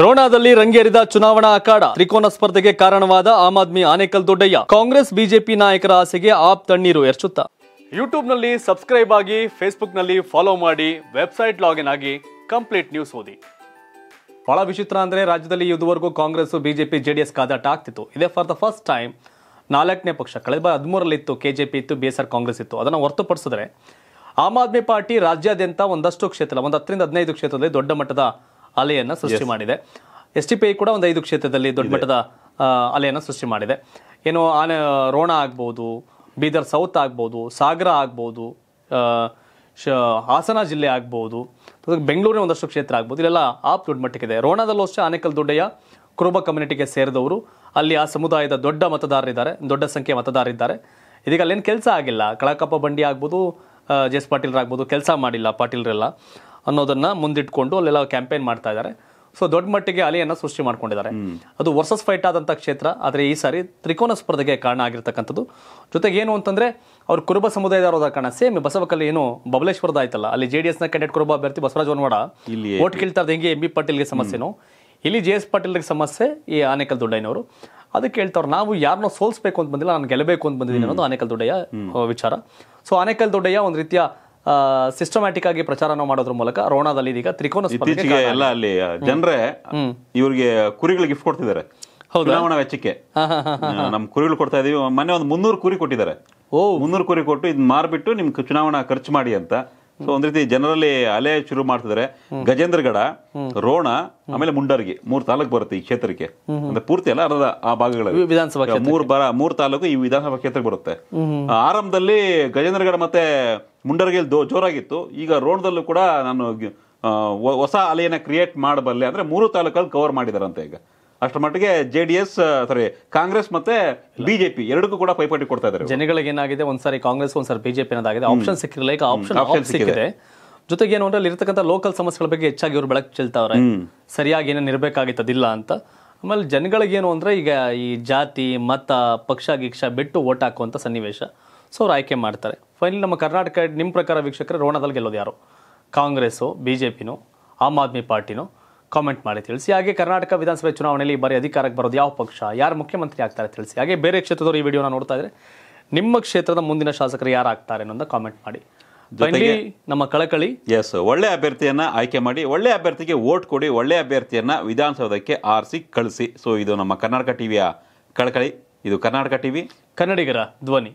ರೋಣಾದಲ್ಲಿ ರಂಗೇರಿದ ಚುನಾವಣಾ ಅಖಾಡ ತ್ರಿಕೋನ ಸ್ಪರ್ಧೆಗೆ ಕಾರಣವಾದ ಆಮ್ ಆದ್ಮಿ ಆನೇಕಲ್ ದೊಡ್ಡಯ್ಯ ಕಾಂಗ್ರೆಸ್ ಬಿಜೆಪಿ ನಾಯಕರ ಆಸೆಗೆ ಆಪ್ ತಣ್ಣೀರು ಎರಚುತ್ತ ಯೂಟ್ಯೂಬ್ನಲ್ಲಿ ಸಬ್ಸ್ಕ್ರೈಬ್ ಆಗಿ ಫೇಸ್ಬುಕ್ನಲ್ಲಿ ಫಾಲೋ ಮಾಡಿ ವೆಬ್ಸೈಟ್ ಲಾಗಿನ್ ಆಗಿ ಕಂಪ್ಲೀಟ್ ನ್ಯೂಸ್ ಓದಿ ಬಹಳ ವಿಚಿತ್ರ ಅಂದರೆ ರಾಜ್ಯದಲ್ಲಿ ಇದುವರೆಗೂ ಕಾಂಗ್ರೆಸ್ ಬಿಜೆಪಿ ಜೆಡಿಎಸ್ ಕಾದಾಟ ಆಗ್ತಿತ್ತು ಇದೇ ಫಾರ್ ದ ಫಸ್ಟ್ ಟೈಮ್ ನಾಲ್ಕನೇ ಪಕ್ಷ ಕಳೆದ ಬಾರಿ ಹದಿಮೂರಲ್ಲಿ ಇತ್ತು ಕೆಜೆಪಿ ಇತ್ತು ಬಿಎಸ್ಆರ್ ಕಾಂಗ್ರೆಸ್ ಇತ್ತು ಅದನ್ನು ಹೊರತುಪಡಿಸಿದ್ರೆ ಆಮ್ ಆದ್ಮಿ ಪಾರ್ಟಿ ರಾಜ್ಯಾದ್ಯಂತ ಒಂದಷ್ಟು ಕ್ಷೇತ್ರ ಒಂದು ಹತ್ತರಿಂದ ಹದಿನೈದು ಕ್ಷೇತ್ರದಲ್ಲಿ ದೊಡ್ಡ ಮಟ್ಟದ ಅಲೆಯನ್ನು ಸೃಷ್ಟಿ ಮಾಡಿದೆ ಎಸ್ ಟಿ ಪಿ ಕೂಡ ಒಂದು ಐದು ಕ್ಷೇತ್ರದಲ್ಲಿ ದೊಡ್ಡ ಮಟ್ಟದ ಅಲೆಯನ್ನು ಸೃಷ್ಟಿ ಮಾಡಿದೆ ಏನು ಆನೆ ರೋಣ ಆಗ್ಬೋದು ಬೀದರ್ ಸೌತ್ ಆಗ್ಬೋದು ಸಾಗರ ಆಗ್ಬೋದು ಶ ಹಾಸನ ಜಿಲ್ಲೆ ಆಗ್ಬೋದು ಬೆಂಗಳೂರಿನ ಒಂದಷ್ಟು ಕ್ಷೇತ್ರ ಆಗ್ಬೋದು ಇಲ್ಲೆಲ್ಲ ಆಪ್ ದೊಡ್ಡ ಮಟ್ಟಕ್ಕಿದೆ ರೋಣದಲ್ಲೂ ಅಷ್ಟೇ ಆನೆಕಲ್ ದೊಡ್ಡೆಯ ಕುರುಬ ಕಮ್ಯುನಿಟಿಗೆ ಸೇರಿದವರು ಅಲ್ಲಿ ಆ ಸಮುದಾಯದ ದೊಡ್ಡ ಮತದಾರರಿದ್ದಾರೆ ದೊಡ್ಡ ಸಂಖ್ಯೆಯ ಮತದಾರರಿದ್ದಾರೆ ಇದೀಗ ಅಲ್ಲೇನು ಕೆಲಸ ಆಗಿಲ್ಲ ಕಳಕಪ್ಪ ಬಂಡಿ ಆಗ್ಬೋದು ಜೆ ಎಸ್ ಪಾಟೀಲ್ರಾಗ್ಬೋದು ಕೆಲಸ ಮಾಡಿಲ್ಲ ಪಾಟೀಲ್ರೆಲ್ಲ ಅನ್ನೋದನ್ನ ಮುಂದಿಟ್ಕೊಂಡು ಅಲ್ಲೆಲ್ಲ ಕ್ಯಾಂಪೇನ್ ಮಾಡ್ತಾ ಇದ್ದಾರೆ ಸೊ ದೊಡ್ಡ ಮಟ್ಟಿಗೆ ಅಲೆಯನ್ನು ಸೃಷ್ಟಿ ಮಾಡ್ಕೊಂಡಿದ್ದಾರೆ ಅದು ವರ್ಸಸ್ ಫೈಟ್ ಆದಂತ ಕ್ಷೇತ್ರ ಆದರೆ ಈ ಸಾರಿ ತ್ರಿಕೋನ ಸ್ಪರ್ಧೆಗೆ ಕಾರಣ ಆಗಿರ್ತಕ್ಕಂಥದ್ದು ಜೊತೆಗೆ ಏನು ಅಂತಂದ್ರೆ ಅವ್ರ ಕುರುಬ ಸಮುದಾಯದವರಾದ ಕಾರಣ ಸೇಮ್ ಬಸವಕಲ್ಲಿ ಏನು ಬಬಲೇಶ್ವರದ ಆಯ್ತಲ್ಲ ಅಲ್ಲಿ ಜೆ ಡಿ ನ ಕ್ಯಾಂಡಿಡೇಟ್ ಕುರುಬ ಅಭ್ಯರ್ಥಿ ಬಸವರಾಜ್ ಹೊರವಾಡ ಓಟ್ ಕೇಳ್ತಾ ಇದ್ದ ಹೆಂಗೆ ಎಂ ಬಿ ಪಾಟೀಲ್ಗೆ ಸಮಸ್ಯೆನೋ ಇಲ್ಲಿ ಜೆ ಎಸ್ ಪಾಟೀಲ್ಗೆ ಸಮಸ್ಯೆ ಈ ಆನೇಕಲ್ ದೊಡ್ಡಯ್ಯನವರು ಅದಕ್ಕೆ ಹೇಳ್ತಾವ್ರು ನಾವು ಯಾರನ್ನೋ ಸೋಲ್ಸ್ಬೇಕು ಅಂತ ಬಂದಿಲ್ಲ ನಾನು ಗೆಲ್ಲಬೇಕು ಅಂತ ಬಂದಿದ್ದೀನಿ ಅನ್ನೋದು ಆನೇಕಲ್ ದೊಡ್ಡಯ್ಯ ವಿಚಾರ ಸೊ ಆನೇಕಲ್ ದೊಡ್ಡಯ್ಯ ಒಂದು ರೀತಿಯ ಸಿಸ್ಟಮ್ಯಾಟಿಕ್ ಆಗಿ ಪ್ರಚಾರನ ಮಾಡೋದ್ರ ಮೂಲಕ ರೋಣದಲ್ಲಿ ಇದೀಗ ತ್ರಿಕೋನ ಇತ್ತೀಚೆಗೆ ಎಲ್ಲ ಅಲ್ಲಿ ಜನರೇ ಇವರಿಗೆ ಕುರಿಗಳು ಗಿಫ್ಟ್ ಕೊಡ್ತಿದ್ದಾರೆ ಚುನಾವಣಾ ವೆಚ್ಚಕ್ಕೆ ನಮ್ ಕುರಿಗಳು ಕೊಡ್ತಾ ಇದೀವಿ ಮೊನ್ನೆ ಒಂದು ಮುನ್ನೂರು ಕುರಿ ಕೊಟ್ಟಿದ್ದಾರೆ ಓ ಮುನ್ನೂರು ಕುರಿ ಕೊಟ್ಟು ಇದ್ ಮಾರ್ಬಿಟ್ಟು ನಿಮ್ ಚುನಾವಣಾ ಖರ್ಚು ಮಾಡಿ ಅಂತ ಸೊ ಒಂದ್ ರೀತಿ ಜನರಲ್ಲಿ ಅಲೆ ಶುರು ಮಾಡ್ತಿದ್ದಾರೆ ಗಜೇಂದ್ರಗಡ ರೋಣ ಆಮೇಲೆ ಮುಂಡರ್ಗಿ ಮೂರ್ ತಾಲೂಕು ಬರುತ್ತೆ ಈ ಕ್ಷೇತ್ರಕ್ಕೆ ಅಂದ್ರೆ ಪೂರ್ತಿ ಅಲ್ಲ ಅರ್ಧ ಆ ಭಾಗಗಳಲ್ಲಿ ವಿಧಾನಸಭಾ ಮೂರ್ ಬರ ಮೂರ್ ತಾಲೂಕು ಈ ವಿಧಾನಸಭಾ ಕ್ಷೇತ್ರಕ್ಕೆ ಬರುತ್ತೆ ಆರಂಭದಲ್ಲಿ ಗಜೇಂದ್ರಗಡ ಮತ್ತೆ ಮುಂಡರ್ಗಿಲ್ ದೋ ಜೋರಾಗಿತ್ತು ಈಗ ರೋಣದಲ್ಲೂ ಕೂಡ ನಾನು ಹೊಸ ಅಲೆಯನ್ನು ಕ್ರಿಯೇಟ್ ಮಾಡಬಲ್ಲೆ ಅಂದರೆ ಮೂರು ತಾಲೂಕಲ್ಲಿ ಕವರ್ ಮಾಡಿದಾರಂತೆ ಈಗ ಅಷ್ಟರ ಮಟ್ಟಿಗೆ J D S sorry Congress ಮತ್ತೆ ಬಿಜೆಪಿ ಎರಡಕ್ಕೂ ಕೂಡ ಪೈಪಾಟಿ ಕೊಡ್ತಾ ಇದ್ದಾರೆ ಜನಗಳಿಗೆ ಏನಾಗಿದೆ ಒಂದ್ಸಾರಿ ಕಾಂಗ್ರೆಸ್ ಒಂದ್ಸಾರಿ ಬಿಜೆಪಿ ಅನ್ನೋದಾಗಿದೆ ಆಪ್ಷನ್ ಸಿಕ್ಕಿರಲಿಲ್ಲ ಈಗ ಆಪ್ಷನ್ ಸಿಕ್ಕಿದೆ ಜೊತೆಗೆ ಏನು ಅಂದ್ರೆ ಇರ್ತಕ್ಕಂಥ ಲೋಕಲ್ ಸಮಸ್ಯೆಗಳ ಬಗ್ಗೆ ಹೆಚ್ಚಾಗಿ ಇವರು ಬೆಳಕು ಚೆಲ್ತಾವ್ರೆ ಸರಿಯಾಗಿ ಏನೇನು ಇರಬೇಕಾಗಿತ್ತದಿಲ್ಲ ಅಂತ ಆಮೇಲೆ ಜನಗಳಿಗೇನು ಅಂದ್ರೆ ಈಗ ಈ ಜಾತಿ ಮತ ಪಕ್ಷ ಗೀಕ್ಷ ಬಿಟ್ಟು ಓಟ್ ಹಾಕುವಂಥ ಸನ್ನಿವೇಶ ಸೊ ಅವ್ರು ಆಯ್ಕೆ ಮಾಡ್ತಾರೆ ಫೈನಲ್ ನಮ್ಮ ಕರ್ನಾಟಕ ನಿಮ್ಮ ಪ್ರಕಾರ ವೀಕ್ಷಕರು ರೋಣದಲ್ಲಿ ಗೆಲ್ಲೋದು ಯಾರು ಕಾಂಗ್ರೆಸ್ಸು ಬಿ ಜೆ ಆಮ್ ಆದ್ಮಿ ಪಾರ್ಟಿನೋ ಕಾಮೆಂಟ್ ಮಾಡಿ ತಿಳಿಸಿ ಹಾಗೆ ಕರ್ನಾಟಕ ವಿಧಾನಸಭೆ ಚುನಾವಣೆಯಲ್ಲಿ ಬಾರಿ ಅಧಿಕಾರಕ್ಕೆ ಬರೋದು ಯಾವ ಪಕ್ಷ ಯಾರು ಮುಖ್ಯಮಂತ್ರಿ ಆಗ್ತಾರೆ ತಿಳಿಸಿ ಹಾಗೆ ಬೇರೆ ಕ್ಷೇತ್ರದವರು ಈ ವಿಡಿಯೋನ ನೋಡ್ತಾ ಇದ್ರೆ ನಿಮ್ಮ ಕ್ಷೇತ್ರದ ಮುಂದಿನ ಶಾಸಕರು ಯಾರು ಆಗ್ತಾರೆ ಅನ್ನೋದನ್ನ ಕಾಮೆಂಟ್ ಮಾಡಿ ಧ್ವನಿ ನಮ್ಮ ಕಳಕಳಿ ಎಸ್ ಒಳ್ಳೆ ಅಭ್ಯರ್ಥಿಯನ್ನ ಆಯ್ಕೆ ಮಾಡಿ ಒಳ್ಳೆ ಅಭ್ಯರ್ಥಿಗೆ ವೋಟ್ ಕೊಡಿ ಒಳ್ಳೆ ಅಭ್ಯರ್ಥಿಯನ್ನ ವಿಧಾನಸೌಧಕ್ಕೆ ಆರಿಸಿ ಕಳಿಸಿ ಸೊ ಇದು ನಮ್ಮ ಕರ್ನಾಟಕ ಟಿವಿಯ ಕಳಕಳಿ ಇದು ಕರ್ನಾಟಕ ಟಿವಿ ಕನ್ನಡಿಗರ ಧ್ವನಿ